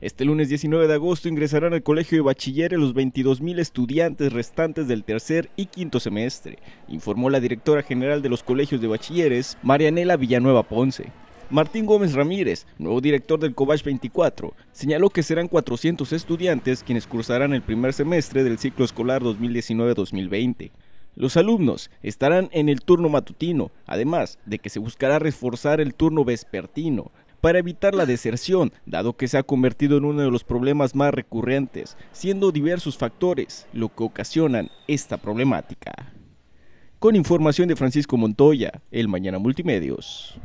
Este lunes 19 de agosto ingresarán al Colegio de Bachilleres los 22.000 estudiantes restantes del tercer y quinto semestre, informó la directora general de los colegios de bachilleres, Marianela Villanueva Ponce. Martín Gómez Ramírez, nuevo director del COBACH 24, señaló que serán 400 estudiantes quienes cursarán el primer semestre del ciclo escolar 2019-2020. Los alumnos estarán en el turno matutino, además de que se buscará reforzar el turno vespertino, para evitar la deserción, dado que se ha convertido en uno de los problemas más recurrentes, siendo diversos factores lo que ocasionan esta problemática. Con información de Francisco Montoya, El Mañana Multimedios.